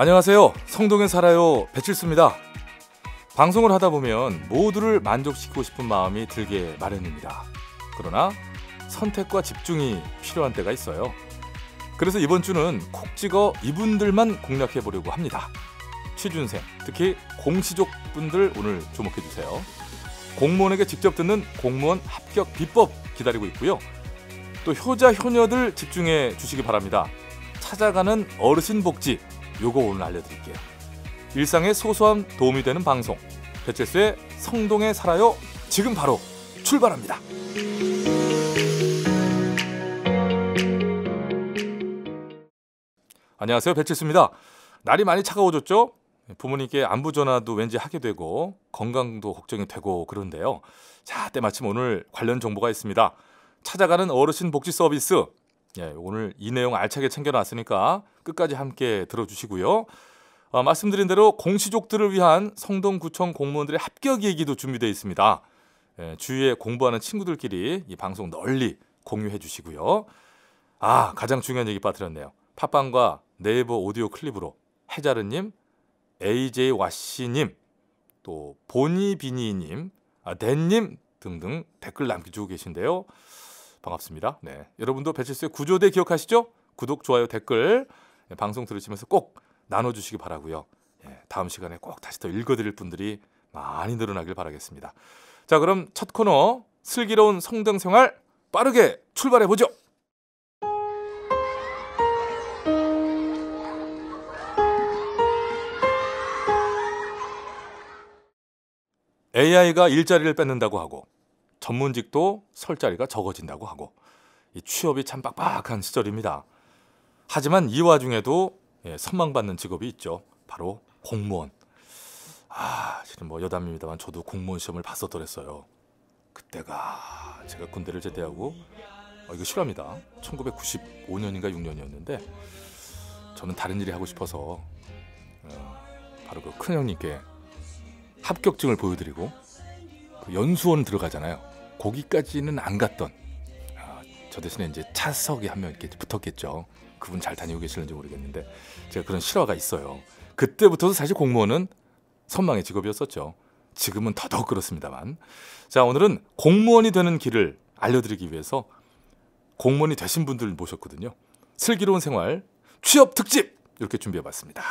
안녕하세요. 성동에 살아요. 배칠수입니다. 방송을 하다 보면 모두를 만족시키고 싶은 마음이 들게 마련입니다. 그러나 선택과 집중이 필요한 때가 있어요. 그래서 이번 주는 콕 찍어 이분들만 공략해 보려고 합니다. 취준생, 특히 공시족 분들 오늘 주목해 주세요. 공무원에게 직접 듣는 공무원 합격 비법 기다리고 있고요. 또 효자 효녀들 집중해 주시기 바랍니다. 찾아가는 어르신 복지 요거 오늘 알려드릴게요. 일상에 소소한 도움이 되는 방송 배칠수의 성동에 살아요. 지금 바로 출발합니다. 안녕하세요. 배칠수입니다. 날이 많이 차가워졌죠? 부모님께 안부 전화도 왠지 하게 되고 건강도 걱정이 되고 그런데요. 자, 때마침 오늘 관련 정보가 있습니다. 찾아가는 어르신 복지 서비스 예, 오늘 이 내용 알차게 챙겨놨으니까 끝까지 함께 들어주시고요. 어, 말씀드린 대로 공시족들을 위한 성동구청 공무원들의 합격 얘기도 준비되어 있습니다. 예, 주위에 공부하는 친구들끼리 이 방송 널리 공유해 주시고요. 아, 가장 중요한 얘기 빠뜨렸네요. 팟빵과 네이버 오디오 클립으로 해자르님, AJ 와씨님, 또 보니비니님, 아, 댄님 등등 댓글 남겨주고 계신데요. 반갑습니다. 네, 여러분도 배칠수의 구조대 기억하시죠? 구독, 좋아요, 댓글 네, 방송 들으시면서 꼭 나눠주시기 바라고요. 네, 다음 시간에 꼭 다시 더 읽어드릴 분들이 많이 늘어나길 바라겠습니다. 자, 그럼 첫 코너 슬기로운 성등 생활 빠르게 출발해 보죠. AI가 일자리를 뺏는다고 하고 전문직도 설 자리가 적어진다고 하고 이 취업이 참 빡빡한 시절입니다. 하지만 이 와중에도 예, 선망받는 직업이 있죠. 바로 공무원. 아, 지금 뭐 여담입니다만 저도 공무원 시험을 봤었더랬어요. 그때가 제가 군대를 제대하고 어, 이거 실화입니다. 1995년인가 6년이었는데 저는 다른 일이 하고 싶어서 어, 바로 그 큰형님께 합격증을 보여드리고 그 연수원 들어가잖아요. 거기까지는 안 갔던 아, 저 대신에 이제 차석에한 명 붙었겠죠. 그분 잘 다니고 계실는지 모르겠는데 제가 그런 실화가 있어요. 그때부터도 사실 공무원은 선망의 직업이었었죠. 지금은 더더욱 그렇습니다만. 자, 오늘은 공무원이 되는 길을 알려드리기 위해서 공무원이 되신 분들 모셨거든요. 슬기로운 생활 취업 특집 이렇게 준비해 봤습니다.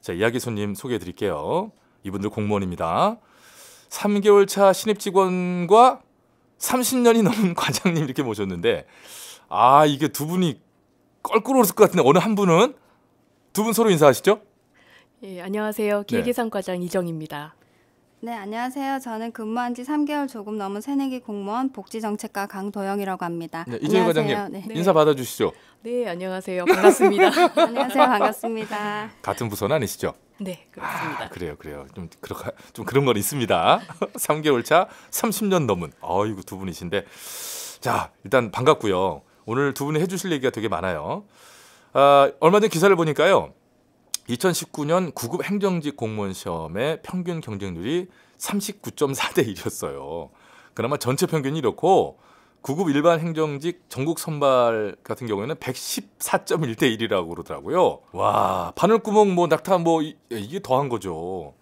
자, 이야기 손님 소개해 드릴게요. 이분들 공무원입니다. 3개월 차 신입 직원과 30년이 넘은 과장님 이렇게 모셨는데 아 이게 두 분이 껄끄러웠을 것 같은데 어느 한 분은 두 분 서로 인사하시죠? 예 안녕하세요 기획예산과장 네. 이정입니다. 네, 안녕하세요. 저는 근무한 지 3개월 조금 넘은 새내기 공무원 복지정책과 강도영이라고 합니다. 네, 이재 과장님 네. 네. 인사 받아주시죠. 네, 안녕하세요. 반갑습니다. 안녕하세요. 반갑습니다. 같은 부서는 아니시죠? 네, 그렇습니다. 아, 그래요, 그래요. 좀 그런 좀 그런 건 있습니다. 3개월 차 30년 넘은 아이고 두 분이신데 자 일단 반갑고요. 오늘 두 분이 해주실 얘기가 되게 많아요. 아, 얼마 전 기사를 보니까요. 2019년 구급 행정직 공무원 시험의 평균 경쟁률이 39.4대 1이었어요. 그나마 전체 평균이 이렇고 구급 일반 행정직 전국 선발 같은 경우에는 114.1대 1이라고 그러더라고요. 와, 바늘구멍 뭐 낙타 뭐 이, 예, 이게 더한 거죠.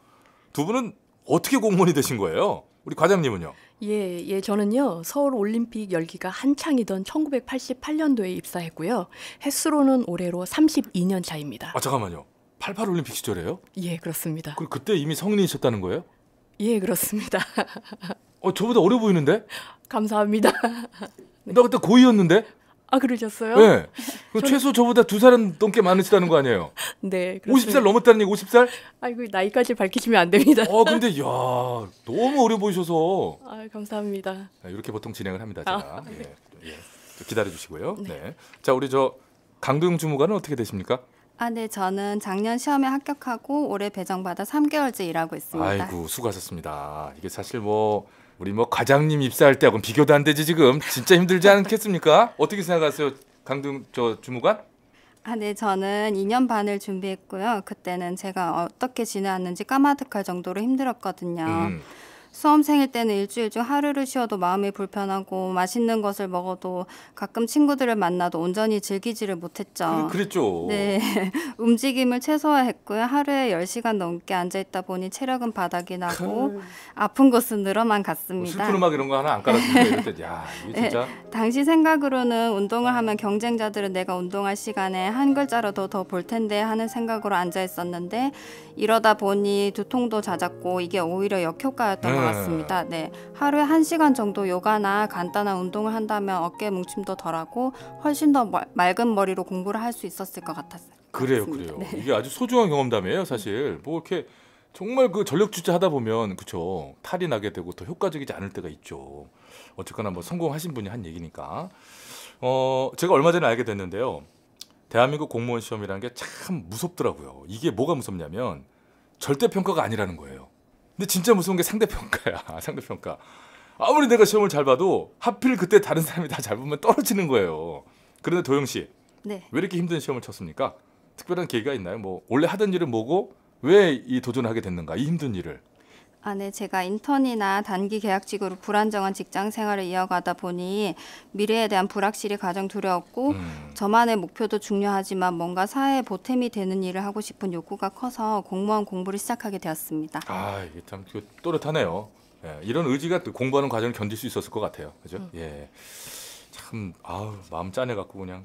두 분은 어떻게 공무원이 되신 거예요? 우리 과장님은요? 예, 예, 저는요, 서울 올림픽 열기가 한창이던 1988년도에 입사했고요. 횟수로는 올해로 32년 차입니다. 아, 잠깐만요. 88 올림픽 시절에요? 예, 그렇습니다. 그 그때 이미 성인이셨다는 거예요? 예, 그렇습니다. 어, 저보다 어려 보이는데? 감사합니다. 나 그때 고2였는데? 아, 그러셨어요? 네. 예. 그 저 최소 저보다 두 살은 넘게 많으시다는 거 아니에요? 네. 그렇습니다. 50살 넘었다는 얘기, 50살? 아이고, 나이까지 밝히시면 안 됩니다. 어, 근데, 야 너무 어려 보이셔서. 아, 감사합니다. 네, 이렇게 보통 진행을 합니다, 제가. 아. 예, 네. 예. 기다려 주시고요. 네. 네. 자, 우리 저 강도영 주무관은 어떻게 되십니까? 아, 네. 저는 작년 시험에 합격하고 올해 배정받아 3개월째 일하고 있습니다. 아이고 수고하셨습니다. 이게 사실 뭐 우리 뭐 과장님 입사할 때하고 비교도 안 되지 지금 진짜 힘들지 않겠습니까? 어떻게 생각하세요, 강등 저 주무관? 아, 네. 저는 2년 반을 준비했고요. 그때는 제가 어떻게 지내왔는지 까마득할 정도로 힘들었거든요. 음. 수험생일 때는 일주일 중 하루를 쉬어도 마음이 불편하고 맛있는 것을 먹어도 가끔 친구들을 만나도 온전히 즐기지를 못했죠. 그, 그랬죠. 네. 움직임을 최소화했고요. 하루에 10시간 넘게 앉아 있다 보니 체력은 바닥이 나고 아픈 곳은 늘어만 갔습니다. 뭐 슬픈 음악 이런 거 하나 안 깔아주고 야, 이게 네. 진짜 네. 당시 생각으로는 운동을 하면 경쟁자들은 내가 운동할 시간에 한 글자라도 더 볼 텐데 하는 생각으로 앉아 있었는데 이러다 보니 두통도 잦았고 이게 오히려 역효과였던 같아요. 네. 같습니다. 네. 하루에 한시간 정도 요가나 간단한 운동을 한다면 어깨 뭉침도 덜하고 훨씬 더 멀, 맑은 머리로 공부를 할 수 있었을 것 같았어요. 그래요, 그래요. 네. 이게 아주 소중한 경험담이에요, 사실. 뭐 이렇게 정말 그 전력 주체하다 보면 그쵸 탈이 나게 되고 더 효과적이지 않을 때가 있죠. 어쨌거나 뭐 성공하신 분이 한 얘기니까. 어, 제가 얼마 전에 알게 됐는데요. 대한민국 공무원 시험이라는 게 참 무섭더라고요. 이게 뭐가 무섭냐면 절대 평가가 아니라는 거예요. 근데 진짜 무서운 게 상대평가야. 상대평가. 아무리 내가 시험을 잘 봐도 하필 그때 다른 사람이 다 잘 보면 떨어지는 거예요. 그런데 도영 씨, 네. 왜 이렇게 힘든 시험을 쳤습니까? 특별한 계기가 있나요? 뭐 원래 하던 일은 뭐고 왜 이 도전하게 됐는가? 이 힘든 일을. 아, 네. 제가 인턴이나 단기 계약직으로 불안정한 직장 생활을 이어가다 보니 미래에 대한 불확실이 가장 두려웠고 음. 저만의 목표도 중요하지만 뭔가 사회에 보탬이 되는 일을 하고 싶은 욕구가 커서 공무원 공부를 시작하게 되었습니다. 아, 이게 참 그 또렷하네요. 예, 이런 의지가 또 공부하는 과정을 견딜 수 있었을 것 같아요. 그죠? 음. 예. 참 아우, 마음 짠해 갖고 그냥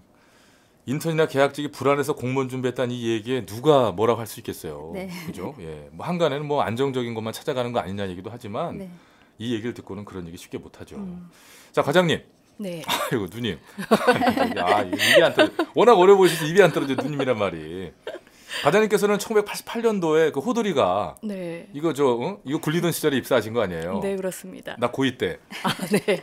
인턴이나 계약직이 불안해서 공무원 준비했다는 이 얘기에 누가 뭐라고 할 수 있겠어요. 네. 그죠? 예. 뭐 한간에는 뭐 안정적인 것만 찾아가는 거 아니냐 얘기도 하지만 네. 이 얘기를 듣고는 그런 얘기 쉽게 못 하죠. 음. 자, 과장님. 네. 아이고, 누님. 아, 입이 안떨어 워낙 어려 보이셔서 입이 안 떨어져, 누님이란 말이. 과장님께서는 1988년도에 그 호돌이가 네. 이거 저 어? 이거 굴리던 시절에 입사하신 거 아니에요? 네, 그렇습니다. 나 고2 때. 아, 네.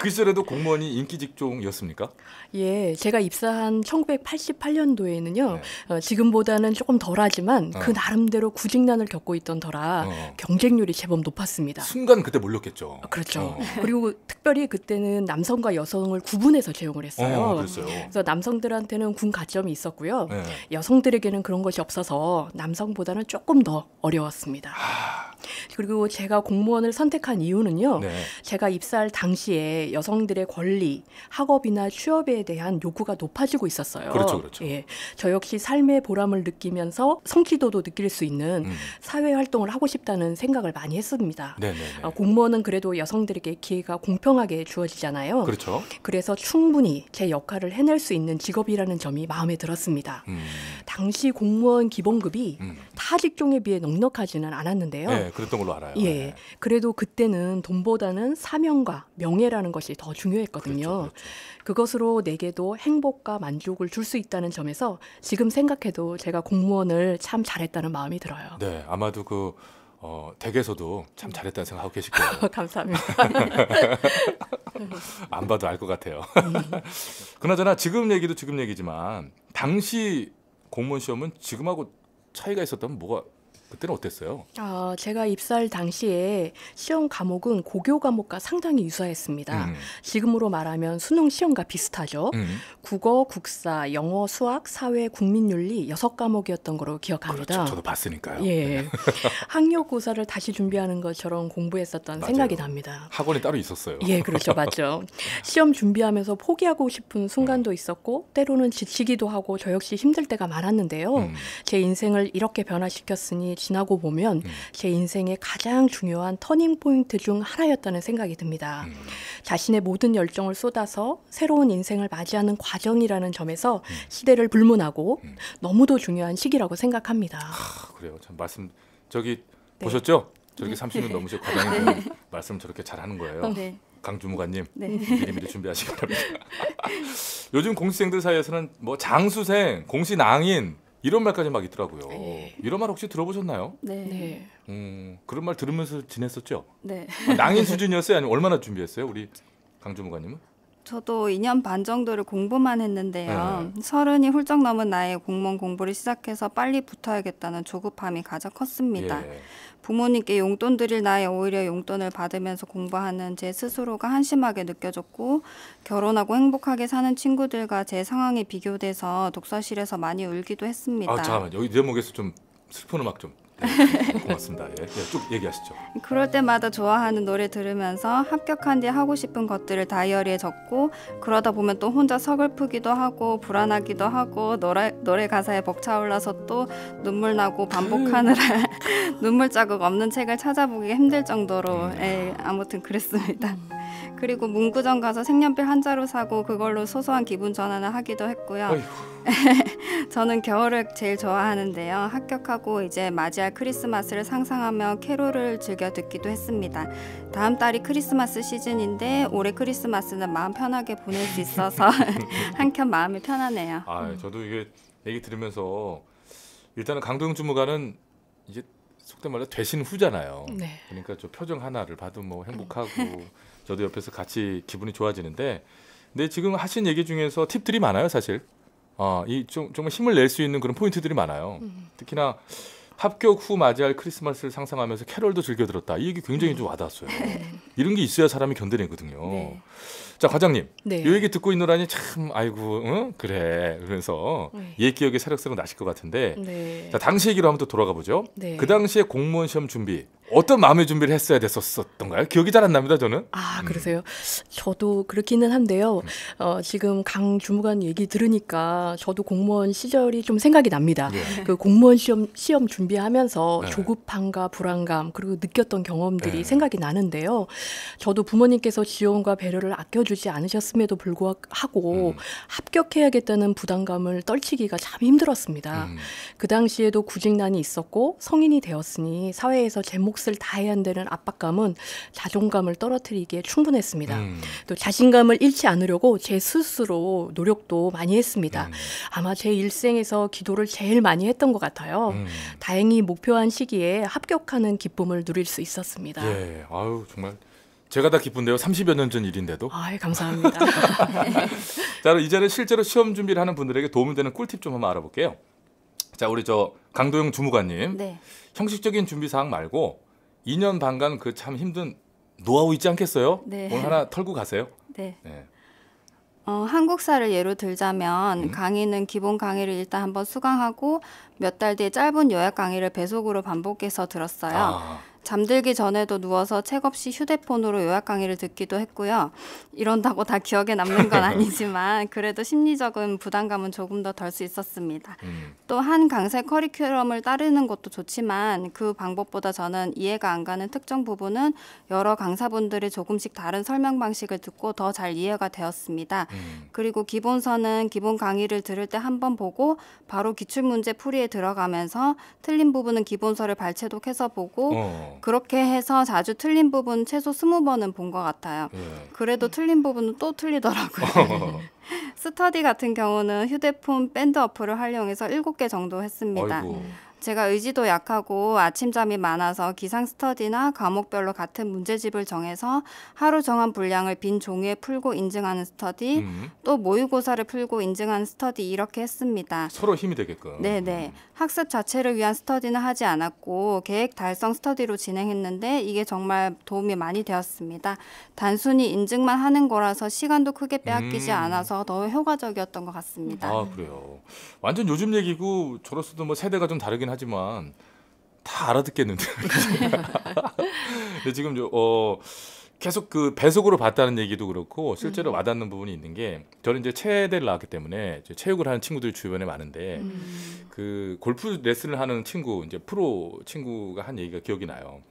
그 시절에도 공무원이 인기 직종이었습니까? 예, 제가 입사한 1988년도에는요. 네. 어, 지금보다는 조금 덜하지만 어. 그 나름대로 구직난을 겪고 있던 터라 어. 경쟁률이 제법 높았습니다. 순간 그때 몰렸겠죠. 그렇죠. 어. 그리고 특별히 그때는 남성과 여성을 구분해서 채용을 했어요. 어, 그래서 남성들한테는 군 가점이 있었고요. 네. 여성들에게는 그런 것이 없어서 남성보다는 조금 더 어려웠습니다. 하... 그리고 제가 공무원을 선택한 이유는요. 네. 제가 입사할 당시에 여성들의 권리, 학업이나 취업에 대한 요구가 높아지고 있었어요. 그렇죠, 그렇죠. 예, 저 역시 삶의 보람을 느끼면서 성취도도 느낄 수 있는 음. 사회 활동을 하고 싶다는 생각을 많이 했습니다. 네네네. 네, 네. 어, 공무원은 그래도 여성들에게 기회가 공평하게 주어지잖아요. 그렇죠. 그래서 충분히 제 역할을 해낼 수 있는 직업이라는 점이 마음에 들었습니다. 음. 당시 공무원 기본급이 음. 타 직종에 비해 넉넉하지는 않았는데요. 네, 그랬던 걸로 알아요. 예, 네. 그래도 그때는 돈보다는 사명과 명예라는 것이 더 중요했거든요. 그렇죠, 그렇죠. 그것으로 내게도 행복과 만족을 줄 수 있다는 점에서 지금 생각해도 제가 공무원을 참 잘했다는 마음이 들어요. 네, 아마도 그 어, 댁에서도 참 잘했다는 생각하고 계실 거예요. 감사합니다. 안 봐도 알 것 같아요. 음. 그나저나 지금 얘기도 지금 얘기지만 당시 공무원 시험은 지금하고 차이가 있었다면 뭐가 그때는 어땠어요? 아, 제가 입사할 당시에 시험 과목은 고교 과목과 상당히 유사했습니다. 음. 지금으로 말하면 수능 시험과 비슷하죠. 음. 국어, 국사, 영어, 수학, 사회, 국민윤리 여섯 과목이었던 거로 기억합니다. 그렇죠. 저도 봤으니까요. 예. 네. 학력고사를 다시 준비하는 것처럼 공부했었던 맞아요. 생각이 납니다. 학원이 따로 있었어요. 예, 그렇죠. 맞죠. 시험 준비하면서 포기하고 싶은 순간도 음. 있었고 때로는 지치기도 하고 저 역시 힘들 때가 많았는데요. 음. 제 인생을 이렇게 변화시켰으니 지나고 보면 음. 제 인생의 가장 중요한 터닝 포인트 중 하나였다는 생각이 듭니다. 음. 자신의 모든 열정을 쏟아서 새로운 인생을 맞이하는 과정이라는 점에서 음. 시대를 불문하고 음. 너무도 중요한 시기라고 생각합니다. 아, 그래요. 참 말씀 저기 네. 보셨죠? 저렇게 30년 넘으신 과장님 네. 말씀 저렇게 잘하는 거예요. 네. 강주무관님 네. 미리 미리 준비하시기 바랍니다. 요즘 공시생들 사이에서는 뭐 장수생, 공시낭인 이런 말까지 막 있더라고요. 네. 이런 말 혹시 들어보셨나요? 네. 네. 음, 그런 말 들으면서 지냈었죠? 네. 아, 낭인 수준이었어요? 아니면 얼마나 준비했어요? 우리 강주무관님은? 저도 2년 반 정도를 공부만 했는데요. 네. 서른이 훌쩍 넘은 나이에 공무원 공부를 시작해서 빨리 붙어야겠다는 조급함이 가장 컸습니다. 예. 부모님께 용돈 드릴 나이에 오히려 용돈을 받으면서 공부하는 제 스스로가 한심하게 느껴졌고 결혼하고 행복하게 사는 친구들과 제 상황이 비교돼서 독서실에서 많이 울기도 했습니다. 아 잠깐만 여기 제목에서 좀 슬픈 음악 좀 네, 고맙습니다. 예, 예, 쭉 얘기하시죠. 그럴 때마다 좋아하는 노래 들으면서 합격한 뒤 하고 싶은 것들을 다이어리에 적고 그러다 보면 또 혼자 서글프기도 하고 불안하기도 하고 노래, 노래 가사에 벅차올라서 또 눈물 나고 반복하느라 음. 눈물 자국 없는 책을 찾아보기 힘들 정도로 음. 예, 아무튼 그랬습니다. 음. 그리고 문구점 가서 색연필 한 자루 사고 그걸로 소소한 기분 전환을 하기도 했고요. 저는 겨울을 제일 좋아하는데요. 합격하고 이제 맞이할 크리스마스를 상상하며 캐롤을 즐겨 듣기도 했습니다. 다음 달이 크리스마스 시즌인데 올해 크리스마스는 마음 편하게 보낼 수 있어서 한켠 마음이 편하네요. 아, 저도 이게 얘기 들으면서 일단은 강도 주무관은 이제 속된 말로 되신 후잖아요. 네. 그러니까 저 표정 하나를 봐도 뭐 행복하고 저도 옆에서 같이 기분이 좋아지는데 근데 지금 하신 얘기 중에서 팁들이 많아요 사실 어, 이좀 정말 힘을 낼 수 있는 그런 포인트들이 많아요 음. 특히나 합격 후 맞이할 크리스마스를 상상하면서 캐럴도 즐겨 들었다 이 얘기 굉장히 좀 와닿았어요 네. 이런 게 있어야 사람이 견뎌내거든요 네. 자 과장님 네. 이 얘기 듣고 있노라니 참 아이고 응? 그래 그러면서 네. 옛 기억이 새록새록 나실 것 같은데 네. 자 당시 얘기로 한번 또 돌아가 보죠 네. 그 당시에 공무원 시험 준비 어떤 마음의 준비를 했어야 됐었던가요? 기억이 잘 안 납니다, 저는. 아, 음. 그러세요? 음. 저도 그렇기는 한데요. 음. 어, 지금 강 주무관 얘기 들으니까 저도 공무원 시절이 좀 생각이 납니다. 네. 그 공무원 시험 시험 준비하면서 네. 조급함과 불안감 그리고 느꼈던 경험들이 네. 생각이 나는데요. 저도 부모님께서 지원과 배려를 아껴주지 않으셨음에도 불구하고 음. 합격해야겠다는 부담감을 떨치기가 참 힘들었습니다. 음. 그 당시에도 구직난이 있었고 성인이 되었으니 사회에서 제목 몫을 다해야 한다는 압박감은 자존감을 떨어뜨리기에 충분했습니다. 음. 또 자신감을 잃지 않으려고 제 스스로 노력도 많이 했습니다. 음. 아마 제 일생에서 기도를 제일 많이 했던 것 같아요. 음. 다행히 목표한 시기에 합격하는 기쁨을 누릴 수 있었습니다. 예, 아유 정말 제가 다 기쁜데요. 30여 년 전 일인데도. 아, 감사합니다. 자, 그럼 이제는 실제로 시험 준비를 하는 분들에게 도움이 되는 꿀팁 좀 한번 알아볼게요. 자, 우리 저 강도영 주무관님. 네. 형식적인 준비 사항 말고 2년 반간 그 참 힘든 노하우 있지 않겠어요? 네. 오늘 하나 털고 가세요. 네. 네. 어, 한국사를 예로 들자면 음. 강의는 기본 강의를 일단 한번 수강하고 몇 달 뒤에 짧은 요약 강의를 배속으로 반복해서 들었어요. 아. 잠들기 전에도 누워서 책 없이 휴대폰으로 요약 강의를 듣기도 했고요. 이런다고 다 기억에 남는 건 아니지만 그래도 심리적인 부담감은 조금 더 덜 수 있었습니다. 음. 또한 강사 커리큘럼을 따르는 것도 좋지만 그 방법보다 저는 이해가 안 가는 특정 부분은 여러 강사분들이 조금씩 다른 설명 방식을 듣고 더 잘 이해가 되었습니다. 음. 그리고 기본서는 기본 강의를 들을 때 한 번 보고 바로 기출문제 풀이에 들어가면서 틀린 부분은 기본서를 발췌독해서 보고 어. 네. 그렇게 해서 자주 틀린 부분 최소 스무 번은 본 것 같아요. 예. 그래도 틀린 부분은 또 틀리더라고요. 스터디 같은 경우는 휴대폰 밴드 어플을 활용해서 일곱 개 정도 했습니다. 아이고. 제가 의지도 약하고 아침잠이 많아서 기상 스터디나 과목별로 같은 문제집을 정해서 하루 정한 분량을 빈 종이에 풀고 인증하는 스터디, 음. 또 모의고사를 풀고 인증하는 스터디 이렇게 했습니다. 서로 힘이 되게끔. 네네. 음. 네. 학습 자체를 위한 스터디는 하지 않았고 계획 달성 스터디로 진행했는데 이게 정말 도움이 많이 되었습니다. 단순히 인증만 하는 거라서 시간도 크게 빼앗기지 음. 않아서 더 효과적이었던 것 같습니다. 아 그래요. 완전 요즘 얘기고 저로서도 뭐 세대가 좀 다르긴 어렵긴 하지만 다 알아듣겠는데. 근데 지금 어 계속 그 배속으로 봤다는 얘기도 그렇고 실제로 음. 와닿는 부분이 있는 게 저는 이제 체대를 나왔기 때문에 체육을 하는 친구들 주변에 많은데 음. 그 골프 레슨을 하는 친구 이제 프로 친구가 한 얘기가 기억이 나요.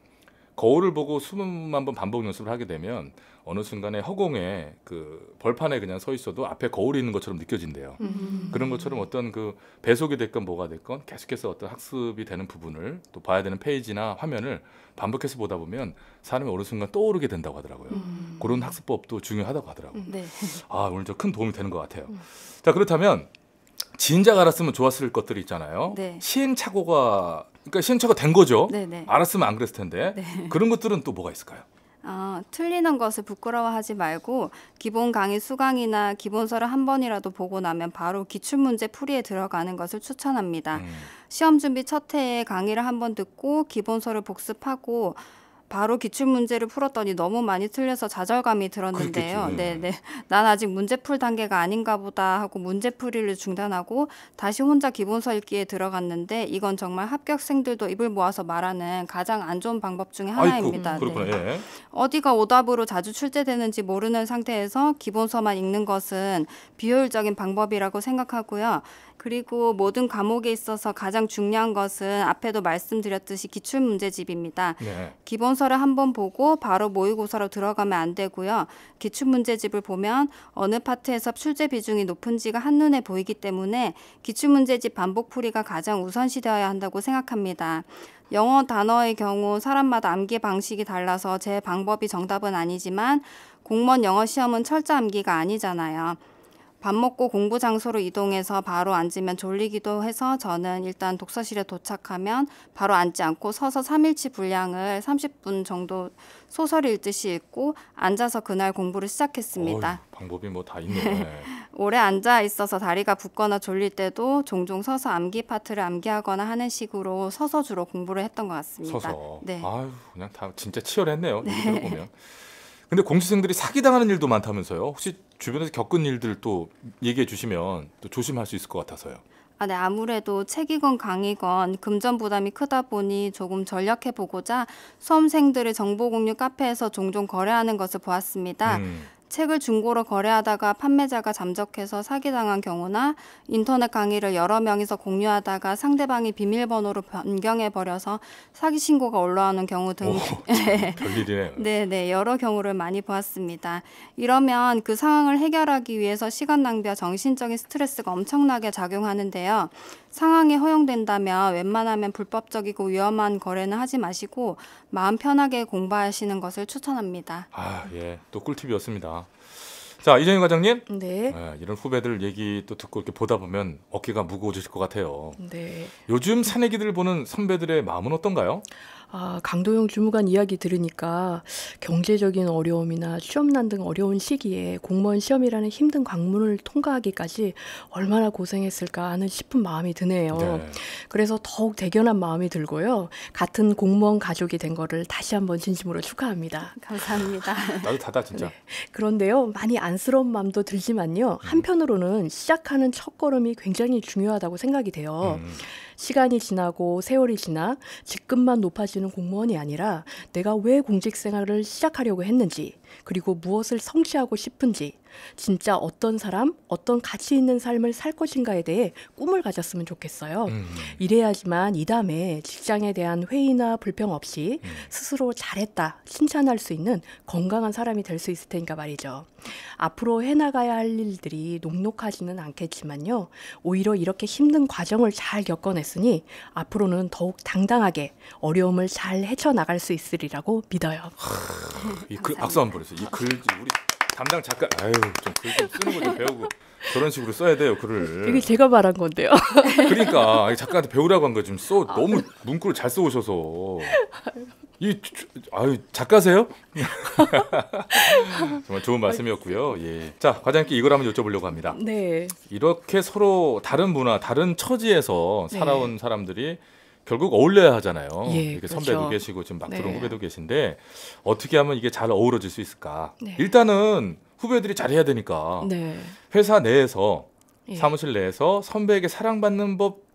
거울을 보고 수만 번 반복 연습을 하게 되면 어느 순간에 허공에 그 벌판에 그냥 서 있어도 앞에 거울이 있는 것처럼 느껴진대요. 음. 그런 것처럼 어떤 그 배속이 됐건 뭐가 됐건 계속해서 어떤 학습이 되는 부분을 또 봐야 되는 페이지나 화면을 반복해서 보다 보면 사람이 어느 순간 떠오르게 된다고 하더라고요. 음. 그런 학습법도 중요하다고 하더라고요. 음, 네. 아, 오늘 저 큰 도움이 되는 것 같아요. 음. 자, 그렇다면 진작 알았으면 좋았을 것들이 있잖아요. 네. 시행착오가 그러니까 시행착오가 된 거죠. 네, 네. 알았으면 안 그랬을 텐데 네. 그런 것들은 또 뭐가 있을까요? 어, 틀리는 것을 부끄러워하지 말고 기본 강의 수강이나 기본서를 한 번이라도 보고 나면 바로 기출문제 풀이에 들어가는 것을 추천합니다. 음. 시험 준비 첫 해에 강의를 한 번 듣고 기본서를 복습하고 바로 기출 문제를 풀었더니 너무 많이 틀려서 좌절감이 들었는데요. 그렇겠지. 네, 네. 난 아직 문제 풀 단계가 아닌가 보다 하고 문제 풀이를 중단하고 다시 혼자 기본서 읽기에 들어갔는데 이건 정말 합격생들도 입을 모아서 말하는 가장 안 좋은 방법 중의 하나입니다. 아이쿠, 네. 그렇구나, 네. 예. 어디가 오답으로 자주 출제되는지 모르는 상태에서 기본서만 읽는 것은 비효율적인 방법이라고 생각하고요. 그리고 모든 과목에 있어서 가장 중요한 것은 앞에도 말씀드렸듯이 기출 문제집입니다. 네. 기본서를 한번 보고 바로 모의고사로 들어가면 안 되고요. 기출 문제집을 보면 어느 파트에서 출제 비중이 높은지가 한눈에 보이기 때문에 기출 문제집 반복풀이가 가장 우선시되어야 한다고 생각합니다. 영어 단어의 경우 사람마다 암기 방식이 달라서 제 방법이 정답은 아니지만 공무원 영어 시험은 철자 암기가 아니잖아요. 밥 먹고 공부 장소로 이동해서 바로 앉으면 졸리기도 해서 저는 일단 독서실에 도착하면 바로 앉지 않고 서서 3일치 분량을 30분 정도 소설 읽듯이 읽고 앉아서 그날 공부를 시작했습니다. 어이, 방법이 뭐 다 있네. 오래 앉아 있어서 다리가 붓거나 졸릴 때도 종종 서서 암기 파트를 암기하거나 하는 식으로 서서 주로 공부를 했던 것 같습니다. 서서. 네. 아유, 그냥 다 진짜 치열했네요. 네. 보면. 근데 공시생들이 사기당하는 일도 많다면서요? 혹시 주변에서 겪은 일들 또 얘기해 주시면 또 조심할 수 있을 것 같아서요. 아, 네, 아무래도 책이건 강의건 금전 부담이 크다 보니 조금 전략해 보고자 수험생들의 정보 공유 카페에서 종종 거래하는 것을 보았습니다. 음. 책을 중고로 거래하다가 판매자가 잠적해서 사기당한 경우나 인터넷 강의를 여러 명이서 공유하다가 상대방이 비밀번호로 변경해 버려서 사기 신고가 올라오는 경우 등 별일이네. 네, 네. 여러 경우를 많이 보았습니다. 이러면 그 상황을 해결하기 위해서 시간 낭비와 정신적인 스트레스가 엄청나게 작용하는데요. 상황에 허용된다면 웬만하면 불법적이고 위험한 거래는 하지 마시고 마음 편하게 공부하시는 것을 추천합니다. 아, 예. 또 꿀팁이었습니다. 자, 이정희 과장님. 네. 예, 이런 후배들 얘기 또 듣고 이렇게 보다 보면 어깨가 무거워지실 것 같아요. 네. 요즘 새내기들 보는 선배들의 마음은 어떤가요? 아, 강도영 주무관 이야기 들으니까 경제적인 어려움이나 취업난 등 어려운 시기에 공무원 시험이라는 힘든 관문을 통과하기까지 얼마나 고생했을까 하는 싶은 마음이 드네요. 네. 그래서 더욱 대견한 마음이 들고요. 같은 공무원 가족이 된 거를 다시 한번 진심으로 축하합니다. 감사합니다. 나도다다 진짜. 네. 그런데요. 많이 안쓰러운 마음도 들지만요. 음. 한편으로는 시작하는 첫 걸음이 굉장히 중요하다고 생각이 돼요. 음. 시간이 지나고 세월이 지나 직급만 높아지는 공무원이 아니라 내가 왜 공직 생활을 시작하려고 했는지, 그리고 무엇을 성취하고 싶은지, 진짜 어떤 사람, 어떤 가치 있는 삶을 살 것인가에 대해 꿈을 가졌으면 좋겠어요. 음. 이래야지만 이 다음에 직장에 대한 회의나 불평 없이 음. 스스로 잘했다 칭찬할 수 있는 건강한 사람이 될 수 있을 테니까 말이죠. 앞으로 해나가야 할 일들이 녹록하지는 않겠지만요. 오히려 이렇게 힘든 과정을 잘 겪어냈으니 앞으로는 더욱 당당하게 어려움을 잘 헤쳐나갈 수 있으리라고 믿어요. 이 글, 박수 한번 보내세요. 이글 우리. 담당 작가 아유 좀글좀 쓰는 거 좀 배우고 저런 식으로 써야 돼요 글을. 이게 제가 말한 건데요. 그러니까 작가한테 배우라고 한거좀 써. 아, 너무 네. 문구를 잘 써오셔서. 이 아유 작가세요? 정말 좋은 말씀이었고요. 예. 자 과장님께 이걸 한번 여쭤보려고 합니다. 네. 이렇게 서로 다른 문화, 다른 처지에서 네. 살아온 네. 사람들이 결국 어울려야 하잖아요. 예, 이렇게 선배도 그렇죠. 계시고 지금 막 네. 들어온 네. 후배도 계신데 어떻게 하면 이게 잘 어우러질 수 있을까? 네. 일단은 후배들이 잘해야 되니까 네. 회사 내에서 예. 사무실 내에서 선배에게 사랑받는 법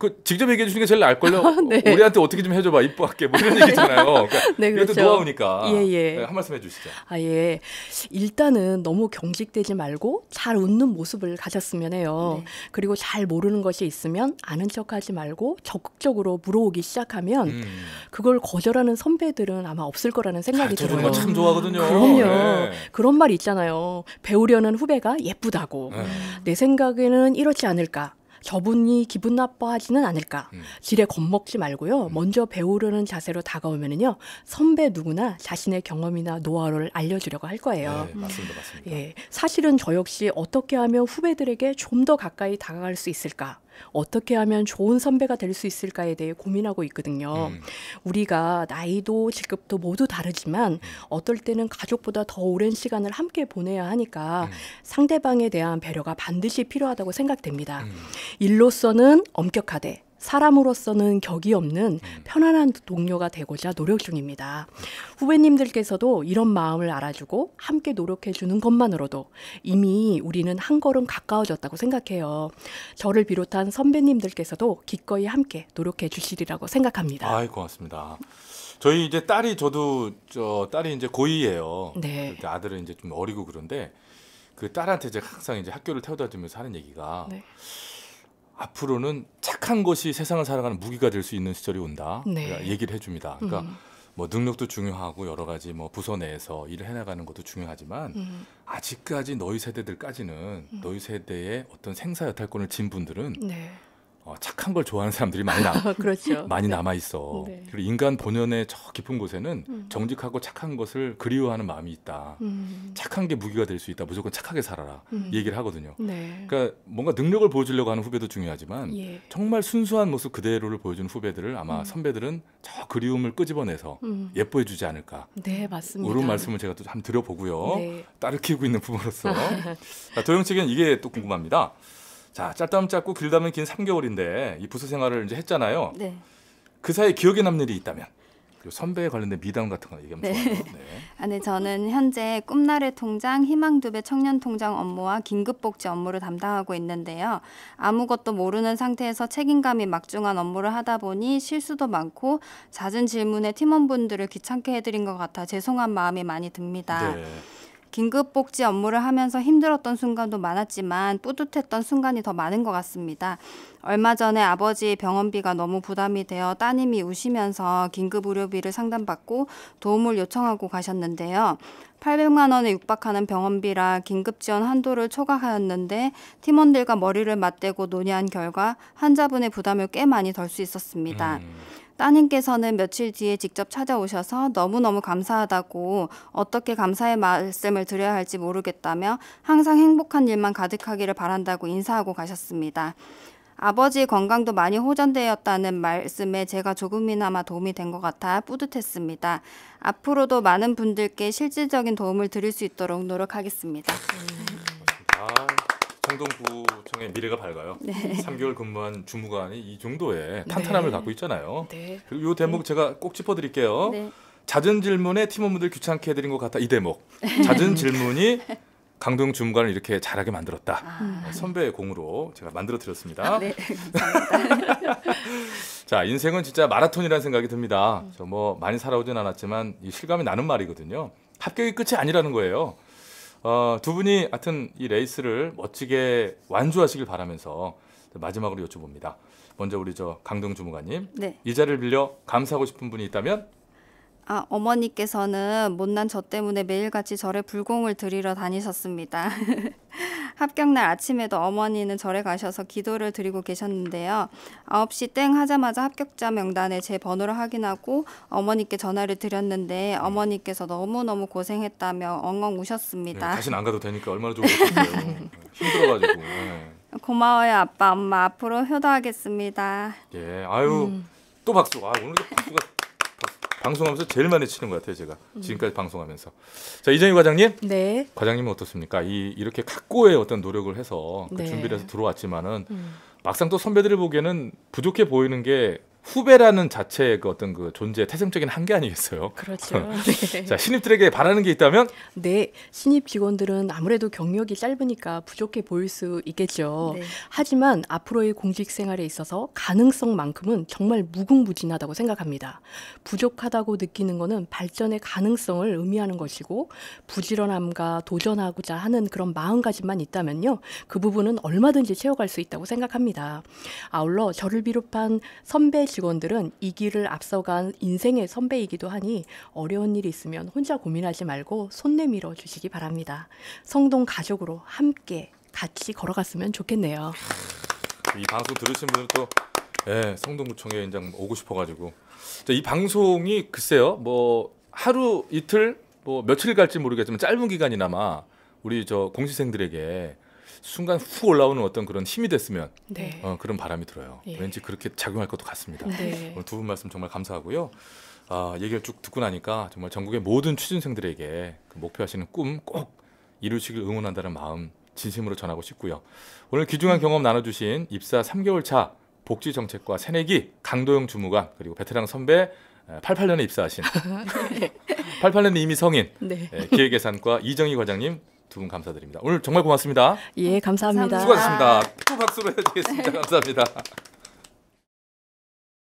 그 직접 얘기해 주시는 게 제일 나을걸요. 아, 네. 우리한테 어떻게 좀 해줘봐 이뻐할게 뭐 이런 네. 얘기잖아요. 그러니까 네, 그렇죠. 이것도 노하우니까 예, 예. 네, 한 말씀 해주시죠. 아 예. 일단은 너무 경직되지 말고 잘 웃는 모습을 가졌으면 해요. 네. 그리고 잘 모르는 것이 있으면 아는 척하지 말고 적극적으로 물어오기 시작하면 음. 그걸 거절하는 선배들은 아마 없을 거라는 생각이 들어요. 참 좋아하거든요. 그럼요. 네. 그런 말 있잖아요. 배우려는 후배가 예쁘다고. 네. 내 생각에는 이렇지 않을까. 저분이 기분 나빠하지는 않을까. 음. 지레 겁먹지 말고요. 음. 먼저 배우려는 자세로 다가오면은요. 선배 누구나 자신의 경험이나 노하우를 알려주려고 할 거예요. 네, 맞습니다, 맞습니다. 예, 사실은 저 역시 어떻게 하면 후배들에게 좀 더 가까이 다가갈 수 있을까. 어떻게 하면 좋은 선배가 될 수 있을까에 대해 고민하고 있거든요. 음. 우리가 나이도 직급도 모두 다르지만 음. 어떨 때는 가족보다 더 오랜 시간을 함께 보내야 하니까 음. 상대방에 대한 배려가 반드시 필요하다고 생각됩니다. 음. 일로서는 엄격하되 사람으로서는 격이 없는 음. 편안한 동료가 되고자 노력 중입니다. 후배님들께서도 이런 마음을 알아주고 함께 노력해 주는 것만으로도 이미 우리는 한 걸음 가까워졌다고 생각해요. 저를 비롯한 선배님들께서도 기꺼이 함께 노력해 주시리라고 생각합니다. 아이 고맙습니다. 저희 이제 딸이 저도 저 딸이 이제 고2예요. 네. 아들은 이제 좀 어리고 그런데 그 딸한테 제가 항상 이제 학교를 태워다 주면서 하는 얘기가 네. 앞으로는 착한 것이 세상을 살아가는 무기가 될 수 있는 시절이 온다. 네. 얘기를 해줍니다. 그러니까 음. 뭐 능력도 중요하고 여러 가지 뭐 부서 내에서 일을 해나가는 것도 중요하지만 음. 아직까지 너희 세대들까지는 음. 너희 세대의 어떤 생사 여탈권을 진 분들은 네. 어, 착한 걸 좋아하는 사람들이 많이 남 아, 그렇죠. 많이 네. 남아 있어. 네. 그리고 인간 본연의 저 깊은 곳에는 음. 정직하고 착한 것을 그리워하는 마음이 있다. 음. 착한 게 무기가 될 수 있다. 무조건 착하게 살아라. 음. 얘기를 하거든요. 네. 그러니까 뭔가 능력을 보여주려고 하는 후배도 중요하지만 예. 정말 순수한 모습 그대로를 보여주는 후배들을 아마 음. 선배들은 저 그리움을 끄집어내서 음. 예뻐해 주지 않을까. 네, 맞습니다. 이런 말씀을 제가 또 한번 드려보고요. 네. 딸을 키우고 있는 부모로서 도영 측은 이게 또 궁금합니다. 자, 짧다면 짧고 길다면 긴 3개월인데 이 부서 생활을 이제 했잖아요. 네. 그 사이 기억에 남는 일이 있다면 그리고 선배에 관련된 미담 같은 거 얘기하면 네. 좋아요. 네. 아, 네, 저는 현재 꿈나래 통장, 희망두배 청년 통장 업무와 긴급복지 업무를 담당하고 있는데요. 아무것도 모르는 상태에서 책임감이 막중한 업무를 하다 보니 실수도 많고 잦은 질문에 팀원분들을 귀찮게 해드린 것 같아 죄송한 마음이 많이 듭니다. 네. 긴급복지 업무를 하면서 힘들었던 순간도 많았지만 뿌듯했던 순간이 더 많은 것 같습니다. 얼마 전에 아버지의 병원비가 너무 부담이 되어 따님이 우시면서 긴급 의료비를 상담받고 도움을 요청하고 가셨는데요. 800만 원에 육박하는 병원비라 긴급 지원 한도를 초과하였는데 팀원들과 머리를 맞대고 논의한 결과 환자분의 부담을 꽤 많이 덜 수 있었습니다. 음. 따님께서는 며칠 뒤에 직접 찾아오셔서 너무너무 감사하다고 어떻게 감사의 말씀을 드려야 할지 모르겠다며 항상 행복한 일만 가득하기를 바란다고 인사하고 가셨습니다. 아버지 건강도 많이 호전되었다는 말씀에 제가 조금이나마 도움이 된 것 같아 뿌듯했습니다. 앞으로도 많은 분들께 실질적인 도움을 드릴 수 있도록 노력하겠습니다. 음. 아, 성동구청의 미래가 밝아요. 네. 3개월 근무한 주무관이 이 정도의 네. 탄탄함을 네. 갖고 있잖아요. 네. 그리고 이 대목 네. 제가 꼭 짚어드릴게요. 네. 잦은 질문에 팀원분들 귀찮게 해드린 것 같다. 이 대목. 잦은 질문이 강동 주무관을 이렇게 잘하게 만들었다. 아. 선배의 공으로 제가 만들어 드렸습니다. 아, 네, 자, 인생은 진짜 마라톤이라는 생각이 듭니다. 음. 저뭐 많이 살아오진 않았지만 이 실감이 나는 말이거든요. 합격이 끝이 아니라는 거예요. 어, 두 분이 하여튼 이 레이스를 멋지게 완주하시길 바라면서 마지막으로 여쭤봅니다. 먼저 우리 저 강동 주무관님 네. 이 자리를 빌려 감사하고 싶은 분이 있다면 아, 어머니께서는 못난 저 때문에 매일같이 절에 불공을 드리러 다니셨습니다. 합격날 아침에도 어머니는 절에 가셔서 기도를 드리고 계셨는데요. 9시 땡 하자마자 합격자 명단에 제 번호를 확인하고 어머니께 전화를 드렸는데 음. 어머니께서 너무너무 고생했다며 엉엉 우셨습니다. 네, 다시는 안 가도 되니까 얼마나 좋으셨겠어요. 힘들어가지고. 네. 고마워요 아빠 엄마 앞으로 효도하겠습니다. 예 아유 음. 또 박수. 아 오늘도 박수가 방송하면서 제일 많이 치는 것 같아요, 제가. 지금까지 음. 방송하면서. 자, 이정희 과장님. 네. 과장님은 어떻습니까? 이, 이렇게 각고의 어떤 노력을 해서 그 네. 준비를 해서 들어왔지만은 음. 막상 또 선배들을 보기에는 부족해 보이는 게 후배라는 자체의 그 어떤 그 존재의 태생적인 한계 아니겠어요? 그렇죠. 네. 자, 신입들에게 바라는 게 있다면? 네, 신입 직원들은 아무래도 경력이 짧으니까 부족해 보일 수 있겠죠. 네. 하지만 앞으로의 공직 생활에 있어서 가능성만큼은 정말 무궁무진하다고 생각합니다. 부족하다고 느끼는 것은 발전의 가능성을 의미하는 것이고 부지런함과 도전하고자 하는 그런 마음가짐만 있다면요. 그 부분은 얼마든지 채워갈 수 있다고 생각합니다. 아울러 저를 비롯한 선배 직원들은 이 길을 앞서간 인생의 선배이기도 하니 어려운 일이 있으면 혼자 고민하지 말고 손 내밀어 주시기 바랍니다. 성동 가족으로 함께 같이 걸어갔으면 좋겠네요. 이 방송 들으신 분은 또 예, 성동구청에 인장 오고 싶어가지고 이 방송이 글쎄요 뭐 하루 이틀 뭐 며칠 갈지 모르겠지만 짧은 기간이나마 우리 저 공시생들에게 순간 후 올라오는 어떤 그런 힘이 됐으면 네. 어, 그런 바람이 들어요. 예. 왠지 그렇게 작용할 것도 같습니다. 네. 오늘 두 분 말씀 정말 감사하고요. 아, 얘기를 쭉 듣고 나니까 정말 전국의 모든 취준생들에게 그 목표하시는 꿈 꼭 이루시길 응원한다는 마음 진심으로 전하고 싶고요. 오늘 귀중한 음. 경험 나눠주신 입사 3개월 차 복지정책과 새내기 강도영 주무관 그리고 베테랑 선배 88년에 입사하신 88년에 이미 성인 네. 기획예산과 이정희 과장님 두분 감사드립니다. 오늘 정말 고맙습니다. 예, 감사합니다. 수고하셨습니다. 큰 박수로 해드리겠습니다. 네. 감사합니다.